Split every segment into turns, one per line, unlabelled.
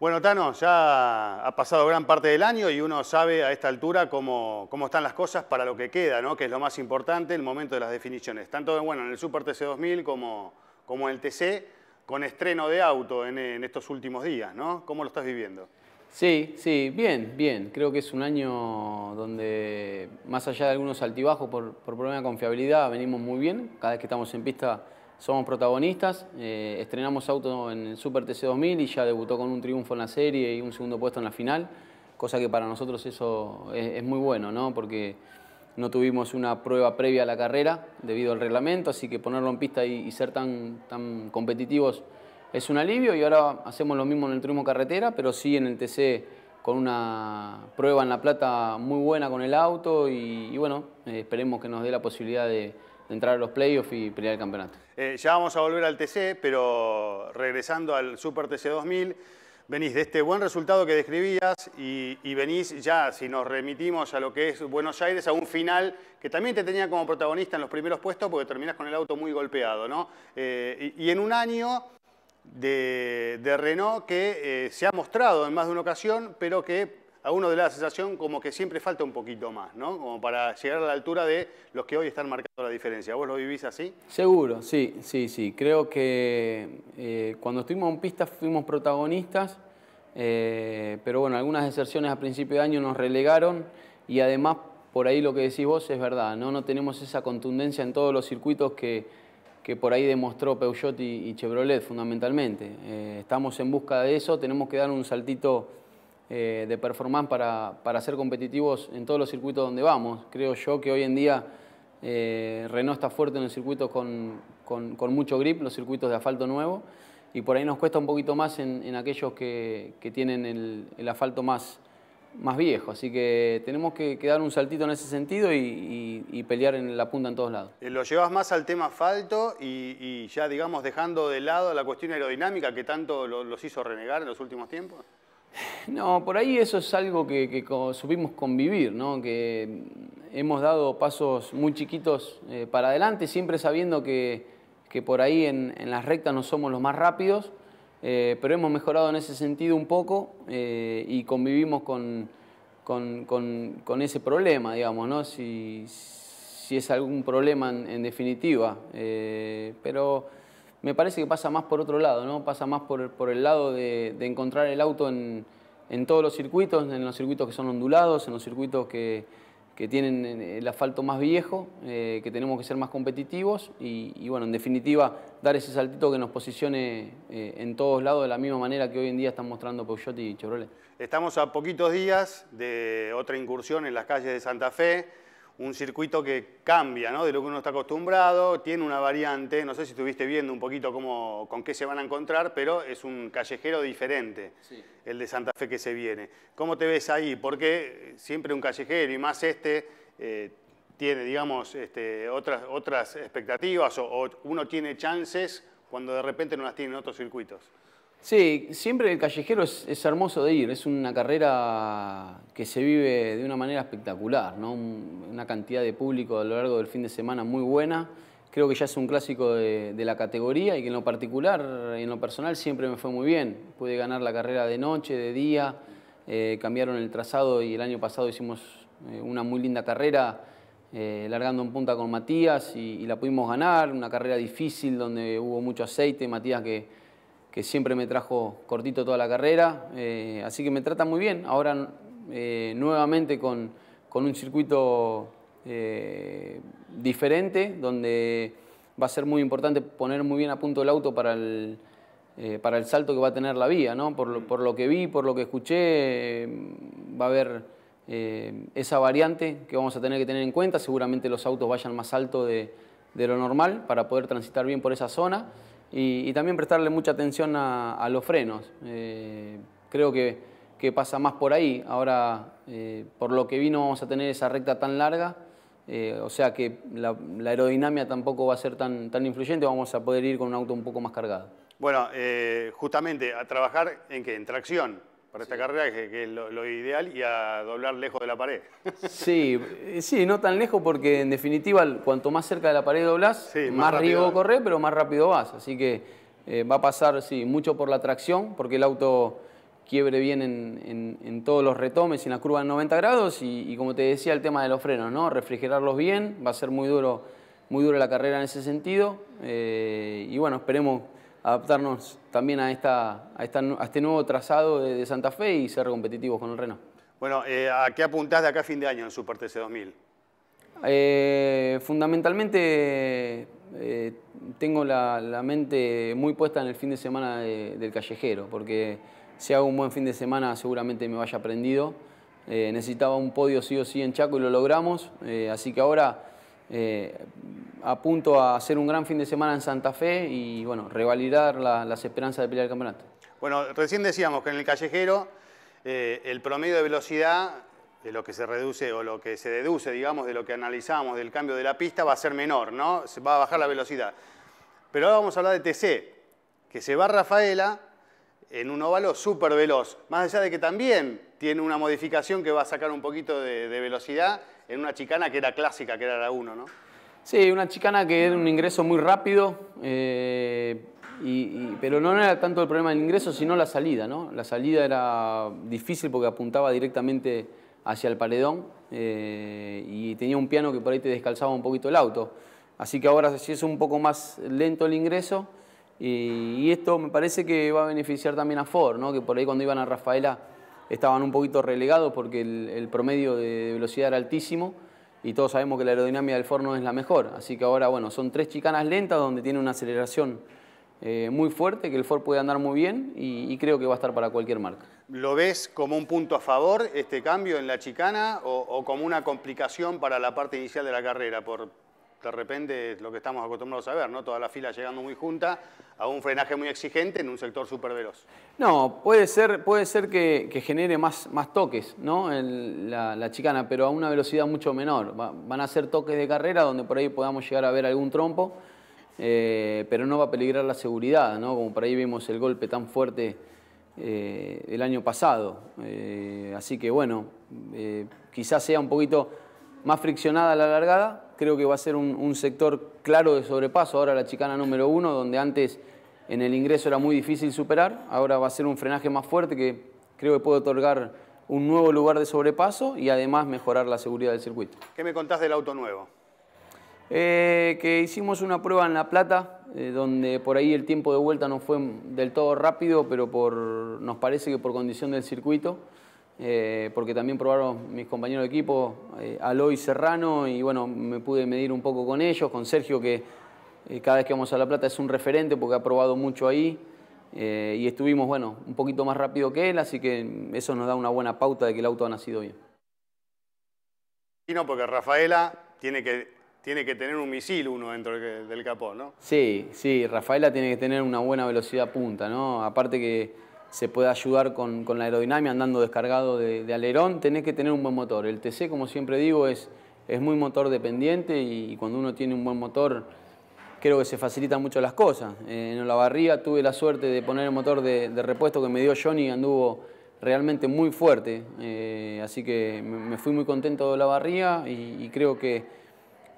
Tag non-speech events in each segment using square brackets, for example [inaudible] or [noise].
Bueno, Tano, ya ha pasado gran parte del año y uno sabe a esta altura cómo, están las cosas para lo que queda, ¿no? que es lo más importante, el momento de las definiciones. Tanto bueno, en el Super TC2000 como, como en el TC, con estreno de auto en, estos últimos días. ¿no? ¿Cómo lo estás viviendo?
Sí, sí, bien, bien. Creo que es un año donde, más allá de algunos altibajos por, por problema de confiabilidad, venimos muy bien. Cada vez que estamos en pista somos protagonistas. Eh, estrenamos auto en el Super TC2000 y ya debutó con un triunfo en la serie y un segundo puesto en la final, cosa que para nosotros eso es, muy bueno, ¿no? porque no tuvimos una prueba previa a la carrera debido al reglamento, así que ponerlo en pista y, ser tan, tan competitivos es un alivio y ahora hacemos lo mismo en el turismo carretera, pero sí en el TC con una prueba en La Plata muy buena con el auto y, bueno, eh, esperemos que nos dé la posibilidad de entrar a los playoffs y pelear el campeonato.
Eh, ya vamos a volver al TC, pero regresando al Super TC 2000, venís de este buen resultado que describías y, venís ya, si nos remitimos a lo que es Buenos Aires, a un final que también te tenía como protagonista en los primeros puestos porque terminás con el auto muy golpeado, ¿no? Eh, y, en un año de, Renault que eh, se ha mostrado en más de una ocasión, pero que a uno de la sensación como que siempre falta un poquito más, ¿no? Como para llegar a la altura de los que hoy están marcando la diferencia. ¿Vos lo vivís así?
Seguro, sí, sí, sí. Creo que eh, cuando estuvimos en pista fuimos protagonistas, eh, pero bueno, algunas deserciones a principio de año nos relegaron y además por ahí lo que decís vos es verdad, ¿no? No tenemos esa contundencia en todos los circuitos que, que por ahí demostró Peugeot y, Chevrolet fundamentalmente. Eh, estamos en busca de eso, tenemos que dar un saltito eh, de performance para, ser competitivos en todos los circuitos donde vamos. Creo yo que hoy en día eh, Renault está fuerte en los circuitos con, con, mucho grip, los circuitos de asfalto nuevo, y por ahí nos cuesta un poquito más en, aquellos que, que, tienen el, asfalto más, viejo, así que tenemos que, dar un saltito en ese sentido y, pelear en la punta en todos lados.
Eh, lo llevas más al tema asfalto y, ya digamos dejando de lado la cuestión aerodinámica que tanto los hizo renegar en los últimos tiempos.
No, por ahí eso es algo que, supimos convivir, ¿no? que mm, hemos dado pasos muy chiquitos eh, para adelante, siempre sabiendo que, que por ahí en, las rectas no somos los más rápidos, eh, pero hemos mejorado en ese sentido un poco eh, y convivimos con, con, con, ese problema, digamos, ¿no? si, si es algún problema en, en definitiva. pero me parece que pasa más por otro lado, ¿no? Pasa más por, el lado de, encontrar el auto en, todos los circuitos, en los circuitos que son ondulados, en los circuitos que, tienen eh, el asfalto más viejo, eh, que tenemos que ser más competitivos y, bueno, en definitiva, dar ese saltito que nos posicione eh, en todos lados de la misma manera que hoy en día están mostrando Peugeot y Chevrolet.
Estamos a poquitos días de otra incursión en las calles de Santa Fe un circuito que cambia ¿no? de lo que uno está acostumbrado, tiene una variante, no sé si estuviste viendo un poquito con qué se van a encontrar, pero es un callejero diferente el de Santa Fe que se viene. ¿Cómo te ves ahí? Porque siempre un callejero y más este eh, tiene, digamos, este, otras, expectativas o, uno tiene chances cuando de repente no las tiene en otros circuitos.
Sí, siempre el callejero es, hermoso de ir, es una carrera que se vive de una manera espectacular, ¿no? una cantidad de público a lo largo del fin de semana muy buena, creo que ya es un clásico de, la categoría y que en lo particular, en lo personal siempre me fue muy bien, pude ganar la carrera de noche, de día, eh, cambiaron el trazado y el año pasado hicimos eh, una muy linda carrera eh, largando en punta con Matías y la pudimos ganar, una carrera difícil donde hubo mucho aceite, Matías que que siempre me trajo cortito toda la carrera, eh, así que me trata muy bien. Ahora eh, nuevamente con, un circuito eh, diferente, donde va a ser muy importante poner muy bien a punto el auto para el, salto que va a tener la vía. Por, lo, que vi, por lo que escuché, va a haber esa variante que vamos a tener que tener en cuenta. Seguramente los autos vayan más alto de lo normal para poder transitar bien por esa zona. Y, también prestarle mucha atención a, los frenos. Eh, creo que, pasa más por ahí. Ahora, eh, por lo que vino, vamos a tener esa recta tan larga. Eh, o sea que la, la, aerodinámica tampoco va a ser tan, tan influyente, vamos a poder ir con un auto un poco más cargado.
Bueno, justamente, a trabajar en qué? En tracción para esta carrera, que, es lo, ideal, y a doblar lejos de la pared.
[laughs] Sí, sí, no tan lejos porque en definitiva cuanto más cerca de la pared doblás, más, riesgo correr, pero más rápido vas. Así que eh, va a pasar, sí, mucho por la tracción, porque el auto quiebre bien en, todos los retomes, en las curvas de 90 grados, y, como te decía, el tema de los frenos, ¿no? Refrigerarlos bien, va a ser muy duro, muy dura la carrera en ese sentido. Eh, y bueno, esperemos adaptarnos también a, esta, a, este nuevo trazado de, Santa Fe y ser competitivos con el Renault.
Bueno, eh, ¿a qué apuntás de acá a fin de año en Super TC 2000?
Eh, fundamentalmente eh, tengo la, mente muy puesta en el fin de semana del callejero, porque si hago un buen fin de semana seguramente me vaya aprendido. necesitaba un podio sí o sí en Chaco y lo logramos, así que ahora a punto a hacer un gran fin de semana en Santa Fe y bueno, revalidar las esperanzas de pelear el campeonato.
Bueno, recién decíamos que en el callejero eh, el promedio de velocidad de lo que se reduce o lo que se deduce, digamos, de lo que analizamos del cambio de la pista va a ser menor, ¿no? Se va a bajar la velocidad. Pero ahora vamos a hablar de TC, que se va Rafaela en un óvalo súper veloz, más allá de que también tiene una modificación que va a sacar un poquito de, de velocidad en una chicana que era clásica, que era la 1, ¿no?
Sí, una chicana que era un ingreso muy rápido, eh, pero no era tanto el problema del ingreso, sino la salida. ¿no? La salida era difícil porque apuntaba directamente hacia el paredón eh, y tenía un piano que por ahí te descalzaba un poquito el auto. Así que ahora sí es un poco más lento el ingreso y, esto me parece que va a beneficiar también a Ford, que por ahí cuando iban a Rafaela estaban un poquito relegados porque el promedio de velocidad era altísimo y todos sabemos que la aerodinámica del Ford no es la mejor. Así que ahora, bueno, son tres chicanas lentas donde tiene una aceleración eh, muy fuerte, que el Ford puede andar muy bien y, creo que va a estar para cualquier marca.
¿Lo ves como un punto a favor este cambio en la chicana o, o como una complicación para la parte inicial de la carrera por, de repente es lo que estamos acostumbrados a ver, ¿no? Toda la fila llegando muy junta a un frenaje muy exigente en un sector súper veloz.
No, puede ser, puede ser que, genere más, toques, ¿no? la, chicana, pero a una velocidad mucho menor. van a ser toques de carrera donde por ahí podamos llegar a ver algún trompo, eh, pero no va a peligrar la seguridad, ¿no? Como por ahí vimos el golpe tan fuerte eh, el año pasado. Eh, así que bueno, quizás sea un poquito más friccionada la largada, creo que va a ser un, sector claro de sobrepaso, ahora la chicana número uno, donde antes en el ingreso era muy difícil superar, ahora va a ser un frenaje más fuerte que creo que puede otorgar un nuevo lugar de sobrepaso y además mejorar la seguridad del circuito.
¿Qué me contás del auto nuevo?
Eh, que hicimos una prueba en La Plata, eh, donde por ahí el tiempo de vuelta no fue del todo rápido, pero nos parece que por condición del circuito eh, porque también probaron mis compañeros de equipo, eh, Aloy Serrano, y bueno, me pude medir un poco con ellos, con Sergio, que eh, cada vez que vamos a La Plata es un referente porque ha probado mucho ahí, y estuvimos, bueno, un poquito más rápido que él, así que eso nos da una buena pauta de que el auto ha nacido bien.
Y no, porque Rafaela tiene que, tiene que tener un misil uno dentro del capó, ¿no?
Sí, sí, Rafaela tiene que tener una buena velocidad punta, ¿no? Aparte que se puede ayudar con, la aerodinámica andando descargado de, alerón, tenés que tener un buen motor. El TC, como siempre digo, es, es muy motor dependiente y, cuando uno tiene un buen motor creo que se facilitan mucho las cosas. Eh, en la tuve la suerte de poner el motor de, repuesto que me dio Johnny, anduvo realmente muy fuerte, eh, así que me, fui muy contento de la y creo que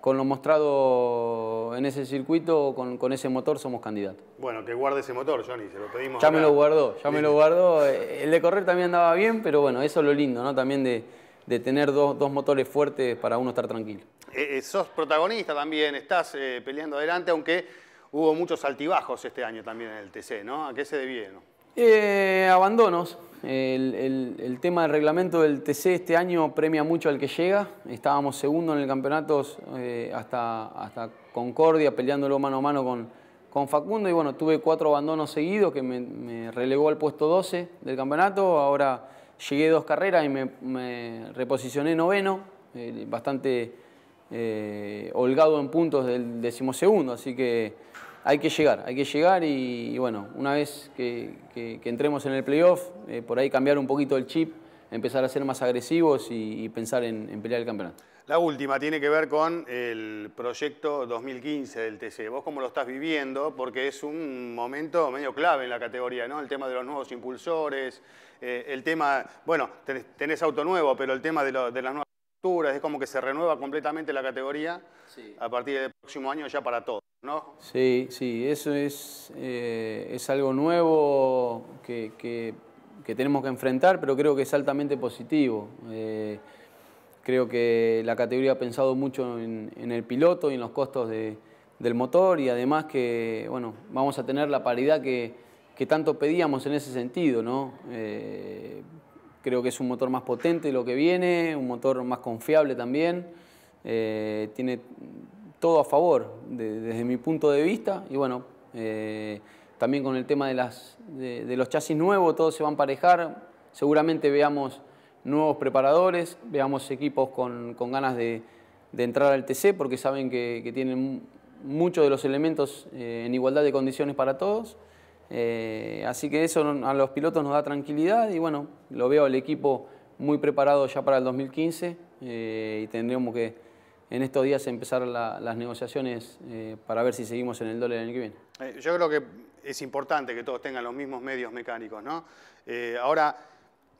con lo mostrado en ese circuito, con, con ese motor, somos candidatos.
Bueno, que guarde ese motor, Johnny, se lo pedimos. Ya me lo
guardó, ya me lo guardó. Eh, el de correr también andaba bien, pero bueno, eso es lo lindo, ¿no? También de, tener dos, motores fuertes para uno estar tranquilo.
Eh, eh, sos protagonista también, estás peleando adelante, aunque hubo muchos altibajos este año también en el TC, ¿no? ¿A qué se debieron?
Eh, abandonos, el, tema del reglamento del TC este año premia mucho al que llega. Estábamos segundo en el campeonato eh, hasta, hasta Concordia, peleándolo mano a mano con, Facundo. Y bueno, tuve cuatro abandonos seguidos que me, relegó al puesto 12 del campeonato. Ahora llegué dos carreras y me, reposicioné noveno, eh, bastante eh, holgado en puntos del decimosegundo. Así que hay que llegar, hay que llegar y, bueno, una vez que, entremos en el playoff, eh, por ahí cambiar un poquito el chip, empezar a ser más agresivos y, pensar en, pelear el campeonato.
La última tiene que ver con el proyecto 2015 del TC. ¿Vos cómo lo estás viviendo? Porque es un momento medio clave en la categoría, ¿no? El tema de los nuevos impulsores, eh, el tema, bueno, tenés, auto nuevo, pero el tema de, las nuevas estructuras, es como que se renueva completamente la categoría a partir del próximo año ya para todos.
Sí, sí, eso es, eh, es algo nuevo que, tenemos que enfrentar, pero creo que es altamente positivo. Eh, creo que la categoría ha pensado mucho en, el piloto y en los costos del motor y además que bueno, vamos a tener la paridad que, tanto pedíamos en ese sentido. ¿no? Eh, creo que es un motor más potente lo que viene, un motor más confiable también. tiene todo a favor desde mi punto de vista y bueno, eh, también con el tema de, las, de, los chasis nuevos, todos se van a emparejar, seguramente veamos nuevos preparadores, veamos equipos con, ganas de, entrar al TC porque saben que, tienen muchos de los elementos eh, en igualdad de condiciones para todos. Eh, así que eso a los pilotos nos da tranquilidad y bueno, lo veo el equipo muy preparado ya para el 2015 y tendremos que en estos días empezar las negociaciones eh, para ver si seguimos en el dólar el año que viene.
Eh, yo creo que es importante que todos tengan los mismos medios mecánicos, ¿no? Eh, ahora,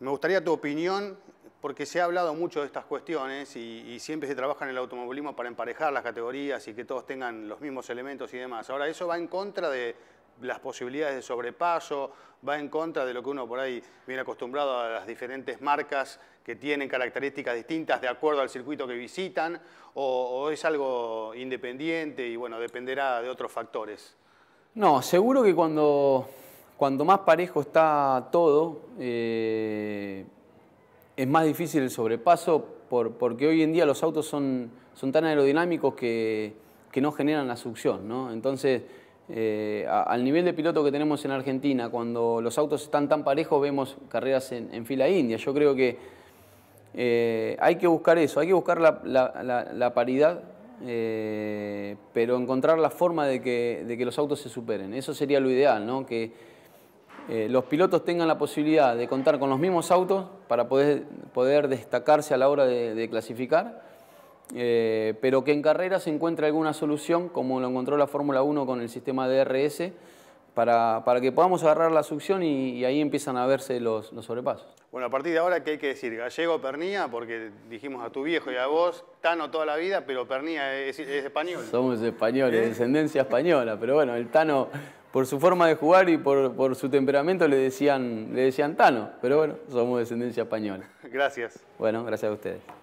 me gustaría tu opinión, porque se ha hablado mucho de estas cuestiones y, siempre se trabaja en el automovilismo para emparejar las categorías y que todos tengan los mismos elementos y demás. Ahora, eso va en contra de, las posibilidades de sobrepaso, va en contra de lo que uno por ahí viene acostumbrado a las diferentes marcas que tienen características distintas de acuerdo al circuito que visitan, o, es algo independiente y bueno, dependerá de otros factores.
No, seguro que cuando, cuando más parejo está todo, eh, es más difícil el sobrepaso, porque hoy en día los autos son, son tan aerodinámicos que, no generan la succión, ¿no? Eh, al nivel de piloto que tenemos en Argentina, cuando los autos están tan parejos, vemos carreras en, fila india. Yo creo que eh, hay que buscar eso, hay que buscar la, paridad, eh, pero encontrar la forma de que, los autos se superen. Eso sería lo ideal, ¿no? que los pilotos tengan la posibilidad de contar con los mismos autos para poder, destacarse a la hora de clasificar eh, pero que en carrera se encuentre alguna solución, como lo encontró la Fórmula 1 con el sistema DRS, para, para que podamos agarrar la succión y, ahí empiezan a verse los, sobrepasos.
Bueno, a partir de ahora, ¿qué hay que decir? Gallego, Pernía, porque dijimos a tu viejo y a vos, Tano toda la vida, pero Pernía es, español.
Somos españoles, ¿Eh? descendencia española, pero bueno, el Tano por su forma de jugar y por, por, su temperamento le decían, le decían Tano, pero bueno, somos descendencia española.
[laughs] Gracias.
Bueno, gracias a ustedes.